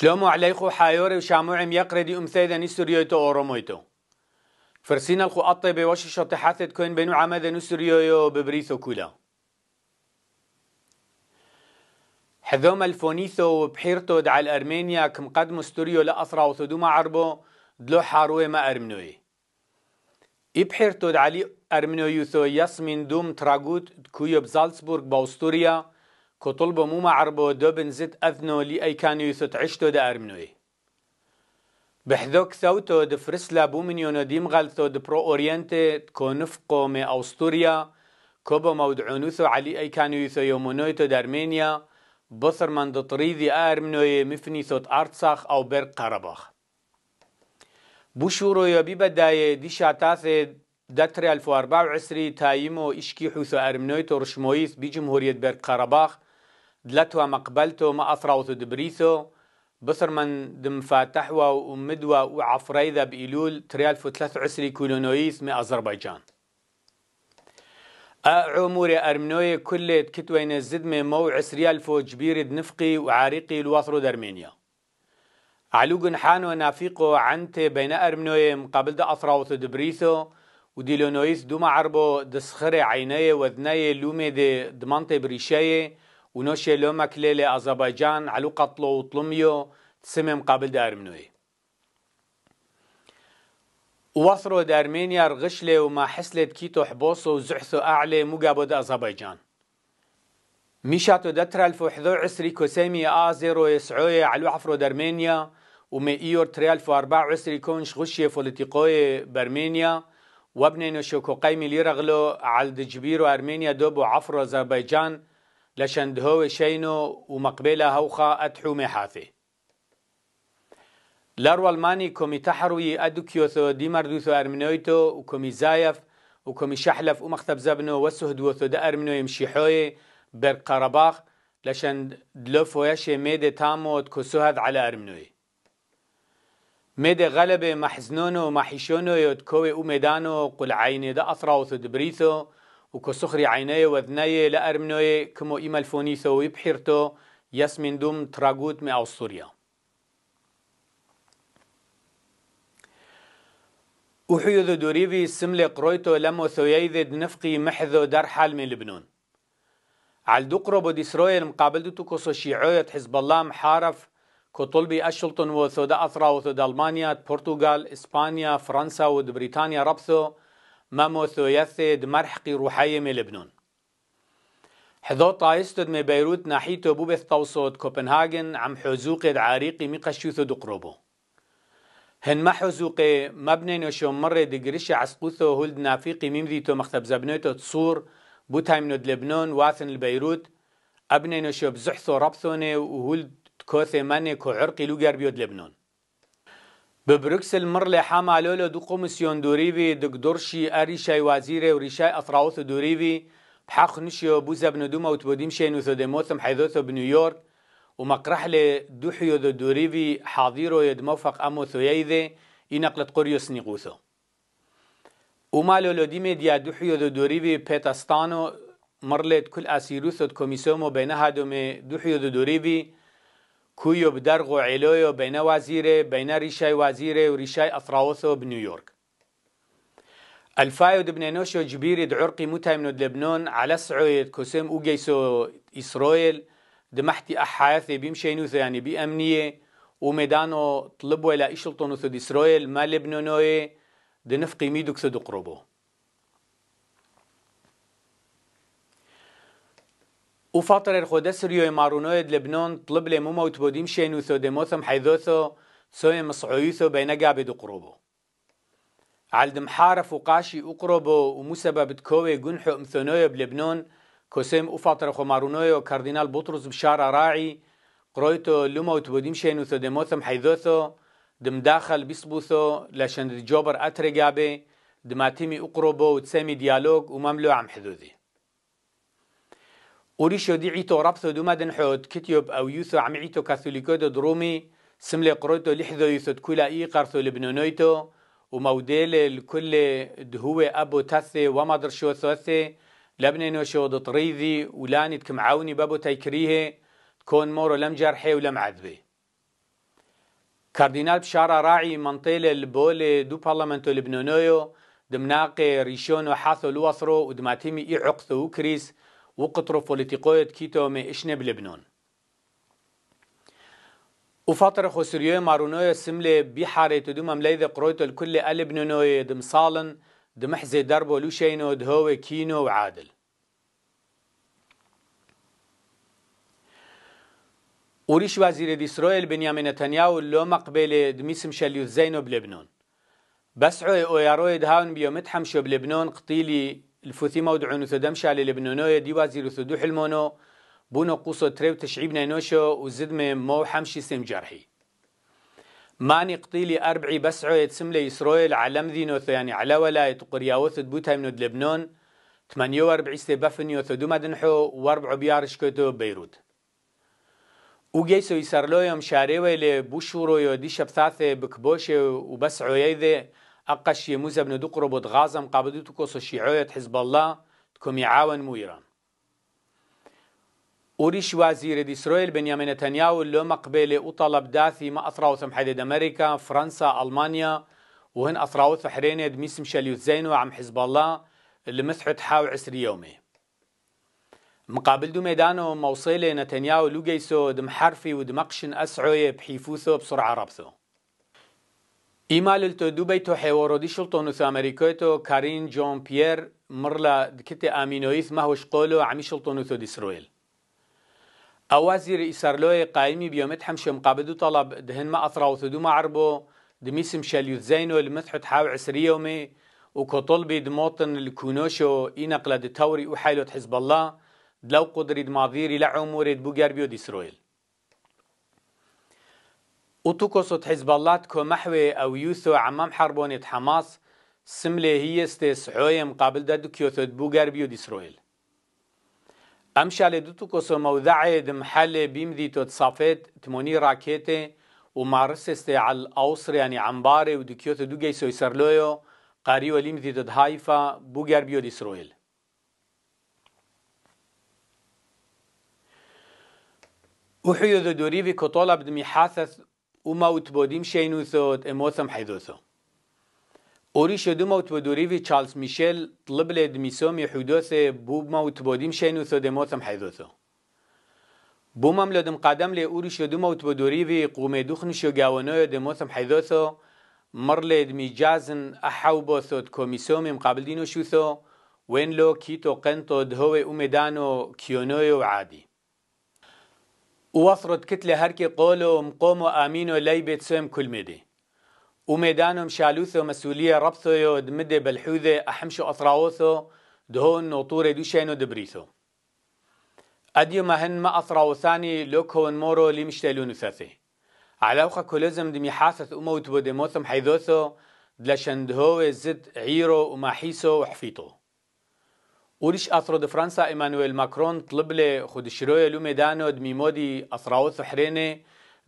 شلومو عليخو حايوري وشاموعم دي أمثيدا نسريويتو أورومويتو فرسينا الخو أطي وشي شطي حاثت كوين بينو عمدا نسريويو ببريثو كولا حذوم الفونيثو وبحيرتو دع الأرمينيا كم قد مستريو لأثرا وثدوما عربو دلو حاروي ما أرمنوي إبحيرتو دعالي أرمنويوثو يسمين دوم تراغوت كويو زالسبورغ باوستوريا مو تڵ دوبن زد أذنو لي أي كان يثوت عشتو سعشتۆ دارمنۆی بحذوك ثوتو دفرس لابو من يونو ديم غالثو دبرو أورينتي کۆنف قۆمێ أوستوريا كوبو بە مەودعونوس و علی ئەیکانی و سۆیۆمونۆی تۆ بصر من دطريدي آرمنوي مفني ثوت أرتساخ أو برق قرباخ بوشورو يبي بداية دي شاتاث دتر 1024 تايمو إشكي حوثو آرمنوي رشمويث بجمهورية برق قرباخ دلتوا مقبلتو ما أثروتو دبريسو بصر من دم فاتحوا ومدوا وعفريدا بإيلول تريال فو ثلاث عسري كولونويس من أذربيجان أه، عمر أرمنوية كل كتوين من مو عسريال فو جبير نفقي وعريقي الواثرو درمينيا علوق حانو نافيقو عنت بين أرمنوية مقابل دا أثراو تدبريثو وديلونويس دوما عربو دسخري عيني وذنيه لومي دي دمانتي بريشايه ونوشي لو مكليلي أزربيجان علو قطلو وطلميو تسمم قابل دار منوي وصرو دارمينيا رغشلي وما حسلي بكيتو حبوسو وزحثو أعلي مقابو دا أزربيجان ميشاتو دتر الف وحذو عسري كوسيمي آزيرو يسعوي علو عفرو دارمينيا وما إيور تريالف أربع عسري كونش غشية فوليتيقوية برمينيا وابنينو شوكو قيمي ليرغلو على دجبيرو أرمينيا دوبو عفرو أزربيجان لشندهۆوێ هو و مەقبێلە هەوخا ئەتحومێ حافێ لەڕوەڵمانی کۆمیتە حڕووی ئەدوکیۆسەوە دیمەر دووسۆ ئەرمنۆیتۆ و کۆمیزایەف و کۆمی شحلف و مەختەبزەبنەوە وەسوه دووەسۆ دە ئەرمنۆیم شیحۆیێ بەرقەرەباخ لە يشي لۆفۆیەشێ تامو تامۆت کۆسوهات على أرمنوي مێدێ غەلەبێ محزنونو و مەحیشۆنۆیۆت کۆوێ و مێدانۆ قولعینێ دە ئەسراوسە دبریتۆ وكسخري عينيه وذنيه لأرمنوي كمو إما الفونيثو ويبحرتو يسمن دوم تراغوت مع سوريا وحيو دوريفي سملي قرويتو لمو ثويذد نفقي محذو در حال من لبنون عال دقرو بود إسرائيل دوتو كسو شيعوية حزب الله محارف كطلبي أشلتون وثود أثرا وثود ألمانيا بورتوغال، إسبانيا فرنسا وبريطانيا ربثو ماموثو يثد مرحقي من لبنان حضوط طايستد من بيروت ناحيتو بوبث توسط كوبنهاجن عم حزوقد عريقي مقشوثو دقروبو هن ما حزوقي مبني نشو مرة دقريش عسقوثو هولد نافيقي ميمذيتو مختب زبنوتو تصور بوتايم نود لبنان واثن البيروت أبني نشو بزحثو ربثوني وهولد كوثي ماني كو عرقي لوجر بيود لبنان Bi Brüksel mirlê hema lolo du komisyon dorîvê dik dorşî erîşey wazîrê û rîşey Efrawût dorîvî بحق نشيو بوزا بن دوما وتبوديم شين وثوديموثم حيثوثو بنيويورك ومقرح لي دوحيو ذو دوريفي حاضيرو يد موفق أمو ثويذي ينقلت قريو سنيقوثو وما لولو ديمي ديا دوحيو ذو دوريفي بيتاستانو مرلت كل أسيروثو كوميسومو بينها دومي دوحيو ذو دوريفي کویۆ بدەرغ و عێلۆیۆ بینە وازیرێ بینە ریشای وازیرێ و ریشای ئەفراوەسەوە بنیویۆرک الفايو دبن نوشو جبيري دعرقي متى من لبنان على سعود كوسم وجيسو إسرائيل دمحتي أحاثي بيمشي نوثو يعني بأمنية وميدانو طلبوا إلى إشلطون إسرائيل ما لبنانوي دنفقي ميدوك سدو قربو او فاطر وفاطر سریو ريو مارونويد لبنان طلب لي موما وتبوديم شينو ثو ديموثم حيثوثو سوي مصعويثو بين دو قروبو علدم حارف وقاشي أقربو ومسبب تكوي جنحو أمثنوي بلبنان كوسيم أفاطر خو مارونويو كاردينال بطرس بشارة راعي قرويتو لما وتبوديم شينو ثو ديموثم حيثوثو دم داخل بيسبوثو لشان جوبر أترقابي دماتيمي أقربو وتسامي ديالوج ومملو عم حدودي وريشو دي عيتو رابثو دوما دنحوت كتيوب أو يوثو عم عيتو كاثوليكو دو درومي سملي قروتو لحذو يوثو تكولا إي قرثو لبنونويتو وموديل الكل دهوه أبو تاثي ومدر شو ثوثي لبنينو شو طريذي ولاني تكمعوني بابو تايكريه تكون مورو لم جرحي ولم عذبي كاردينال بشارة راعي منطيل البول دو بارلمنتو لبنونويو دمناقي ريشونو حاثو الوصرو ودماتيمي إي عقثو وكريس وقطرو فوليتيقوية كيتو مي إشنا بلبنان وفاطر خسريو مارونويا سملي بحاري تدوم ملايذ قرويتو الكل ألبنانوي دم صالن دم حزي دربو لوشينو دهو كينو وعادل وريش وزير إسرائيل بنيامين نتنياهو لو مقبل دميسم شليو زينو بلبنان بسعو اويارويد هاون بيومتحم شو بلبنان قتيلي الفوثي مودعون ثدم شال لبنونو يدي وزير ثدوح المونو بونو قوسو تريو تشعيبنا نوشو وزدمي مو حمشي سيم جرحي ماني قطيلي أربعي بسعو يتسم لإسرائيل علم ذي نوثو يعني على ولاية قرياوث دبوتها من واربعي 48 بفن يوثو دو مدنحو واربعو بيارش كتو بيروت وجيسو يسرلو يوم شاريوه لبوشورو يو دي شبثاثة بكبوشي وبسعو يذي أقش يموز بن دقرب غازم قابدتو كوس حزب الله تكم يعاون مويران وريش وزير إسرائيل بنيامين نتنياهو لو مقبل وطلب داثي ما أثراوث محدد أمريكا فرنسا ألمانيا وهن أثراوث حرينة دميسم شاليوت زينو عم حزب الله اللي مسحوا حاو عسر يومي مقابل دو ميدانو موصيلة نتنياهو لوجيسو دم حرفي ودمقشن أسعوية بحيفوثو بسرعة ربثو تو دووبەی تۆ تو شڵتۆ امریکای تو کارین جان پیر مرلا دکت امینویس ئامینۆیس ماهۆش قۆلۆ ئەمی شڵتۆ نووسۆ دیسرۆیل ئەوە زیر ئیسەرلۆی قایمی بیۆمت هەمشێ مقابل و تەڵب دهنمە تو دومە عربۆ دمیسم شلیو زینو المتحت حاو عسریومێ وكطل بيد موطن الكونوشو إنقل و وحيلوت حزب الله دلو قدر ماضيري لعموري بوغار بيو ديسرويل اوتوكوسوت حزب الله كو محوی او یوسو عمام حربونة حماس سمله سملي هي استسعوية مقابل دادو كيوثود بوغر بيو اسرائيل امشى لدوتوكوسو موضع تو بيمدي توتصافت تموني راكيتي مارس است عل یعنی على الأوسر يعني عمباري ودكيوتو دوغي سويسرلويو قاريو ليمدي تد هايفا بوغر بيو اسرائیل وحيو ذو دوريفي كطولة بدمي حاثث uma utbodim e e e sot emosam hidotho. أوري شدو موت بدوريفي تشارلز ميشيل طلب لد ميسومي حدوثة بو موت بوديم شينو ثو دموتم حدوثو بو مملدم قدم لي أوري شدو موت بدوريفي قومي دوخن شو قاونو دموتم حدوثو مر لد ميجازن أحوبو ثوت كوميسومي مقابل دينو شوثو وين لو كيتو قنتو دهو أمدانو كيونو وعادي وصرد كتلة هركي قولهم قوموا آمينو لي بيتسوم كل مدي وميدانهم شالوثو مسؤولية ربثو يود مدي بالحوذة أحمشو أثراوثو دهون نوطورة دوشينو دبريثو أديو مهن ما أثراو ثاني لوكهون مورو لي مشتلونو ثاثي علاوخة كولزم دمي حاسث أموت ودموثم حيثوثو دلشندهو زد عيرو وماحيسو وحفيتو وريش أسرد فرنسا إيمانويل ماكرون طلب لي خد شروية لومي دانو دميمودي أسراوث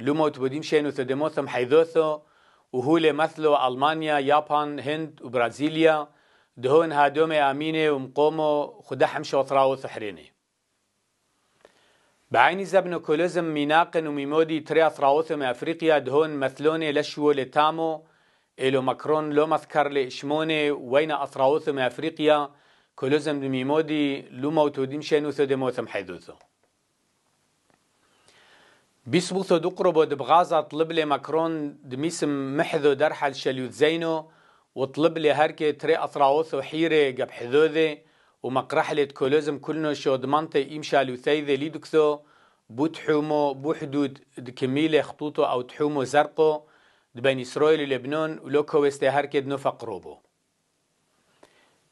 لو موت تبوديم شينو ثدموثم حيذوثو وهو لي مثلو ألمانيا يابان هند وبرازيليا دهون هادومي أميني ومقومو حمش شوثراوث حريني بعيني زبنو كولزم ميناقن وميمودي تري أثراوث من أفريقيا دهون مثلوني لشو لتامو إلو ماكرون لو مذكر لإشموني وين أثراوث من أفريقيا كلوزم دميمودي موتو وتوديم شانو ثو دموثم حدوثو بيسبوثو دقربو دبغازة طلب لي ماكرون دميسم محذو درحل شليوت زينو وطلب لي هركي تري أطراوثو حيري قب حذوذي ومقرح لي كلوزم كلنو شو دمانتي إمشالو ثيذي لي دكثو بو تحومو بو حدود دكميلة خطوطو أو تحومو زرقو دبين إسرائيل ولبنان ولو كويستي هركي دنو فقروبو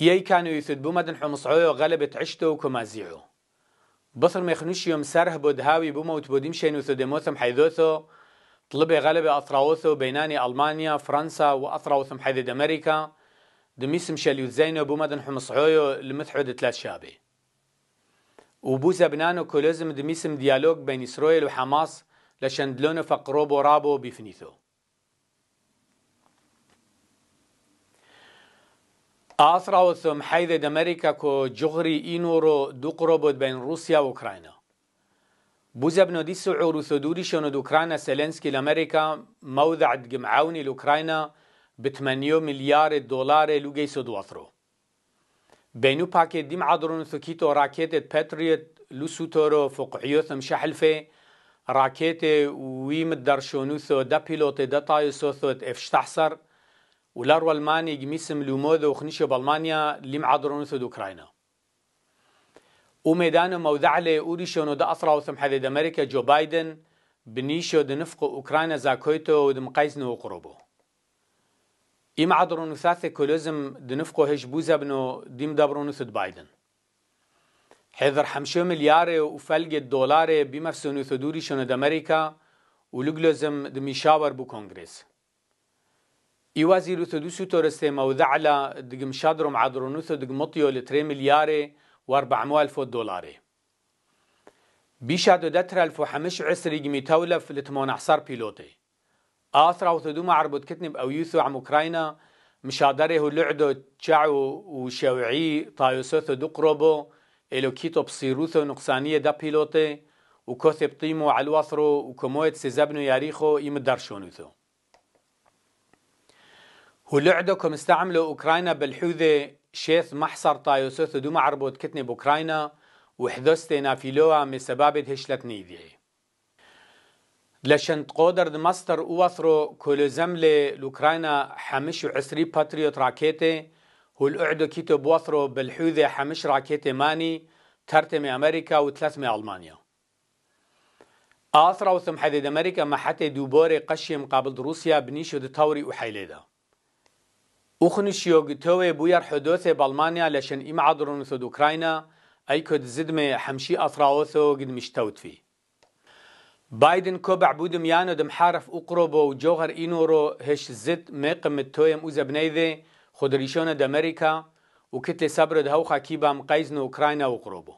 يي كانوا بومدن مدن حمصعو غلبة عشتو كمازيعو بصر ما يخنوش يوم سره بود هاوي بوموت وتبوديم شين وثدموثم حيذوثو طلب غلبة أثراوثو بيناني ألمانيا فرنسا وأثراوثم حيذد أمريكا دميسم شاليو زينو بومدن حمصعويو لمثحود ثلاث شابي وبوزا بنانو كولوزم دميسم ديالوج بين إسرائيل وحماس لشندلونو فقروبو رابو بيفنيثو آسرا و ئاسراوەسم حەیدە دەمەریکا کۆ جوغری ئینۆڕۆ دووقڕۆ بۆت بین روسیا و اوکراینا. بوزب نوديس عور ثدوري شنود اوکراینا سلنسکی لامریکا موضع جمعوني لوکراینا بتمنیو 8 دولار لوگی سدوات رو. بینو پاک دیم عدرون راکیت پتریت ثكيتو راكيت باتريوت لوسوتورو فقعيوثم شحلفة ویم درشونو سو دا پیلوت دا تايسوثوت افشتح سر ولار والماني جميسم لومود بالمانیا لیم لم سد اوکراینا او میدان موضع لی لي اوريشون دا اسرع وثم دید امریکا جو بایدن بايدن و دنفق اوكرانيا نو ودمقايزن ایم ام عذرون ثاث كولوزم دنفقو هجبوزا بنو دیم دبرون سد بایدن حذر حمشو مليار وفلق الدولار بمفسون ثدوريشون دا امريكا ولقلزم دميشاور بو کنگریس ئیوازی روتەدووس و تۆرە موضع لە دگم شادرۆم عادڕۆنووسە دگ متیۆ لە ترێ ملیارێ واربەعموال فۆ دۆلارێ بیشادۆ دەترال فۆ حەمەش عسری گمی تەولە لتمۆ نەحسار پیلۆتێ ئاسرا وتەدوومە عربوتکردنی ئەو یوس و عموکراینە مشادەرێ و لعدۆ چاع و شێوعی تایوسۆتە دوو قڕۆبۆ ئێلۆکیتۆ پسیروتە و نقصانیە دە پیلۆتێ و کۆسێ بتیم و علواسڕۆ و و ولعدكم استعملوا أوكرانيا بالحوذة شيث محصر طايوسوث دوما عربوت كتني بأوكرانيا وحدوستينا في لوا مسبابة هشلت نيديه لشان تقدر دمستر أوثرو كل زملة لأوكرانيا حمش عسري باتريوت راكيتي والأعدو كيتو بوثرو بالحوذة حمش راكيتي ماني ترتمي أمريكا وثلاثمي ألمانيا آثرا وثم حديد أمريكا ما حتى دوباري قشم قابل روسيا بنيشو دتوري وحيليدا اوخن شيوغتوي بوير حدوث بالمانيا لشن ایم عدرون ثد أوكرانيا أي كد زدمة حمشي أثراوثو قد مشتوت فی. بایدن کو بعبودم یانو دم حارف أقربو اینو رو هش زد مقم التويم أوزبنيذي خدريشون دمريكا وكتل صبر دهوخا كيبا مقايزن أوكرانيا وقربو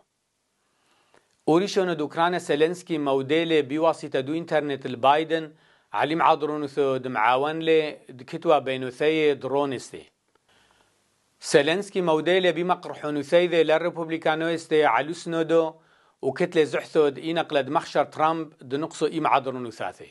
أوريشون أوكرانيا سيلنسكي موديل بواسطة دو إنترنت البایدن البايدن علیم عادرونوس دمعاون لی دکتوا بینوسی درونسته سلنسکی مودیل بی مقرحونوسی ده لر رپوبلیکانو استه علوس نودو وكتلة زحثود إنقل دمخشر ترامب دنقصو إيم عدرون وثاثي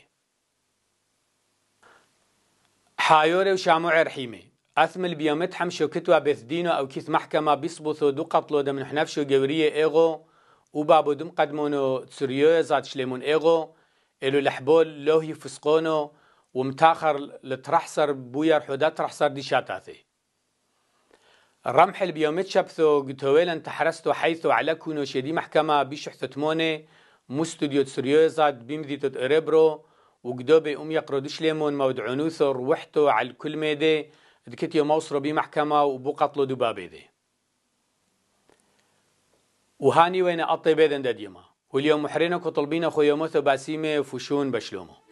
حايوري وشامو عرحيمي أثمل البيامت حمشو كتوا بث دينو أو كيث محكمة بيصبوثو دو قطلو دمن حنفشو جورية إيغو وبابو دم قدمونو تسريو زاد شليمون إيغو إلو لحبول لوهي فسقونو ومتاخر لترحصر بويا رحودا ترحصر دي شاتاثي الرمح البيومت بيومت قتويلا تحرستو حيثو على كونو شدي محكمة بيشحثو تموني مستوديو تسريوزات بيمذي تد إريبرو بي أم يقردوش ليمون عنوثو روحتو على كل ميدي دكتيو موصرو بمحكمة وبو قتلو دبابي دي وهاني وين أطي بيدن دديما واليوم حرينك وطلبين أخو يوموثو باسيمة فشون بشلومو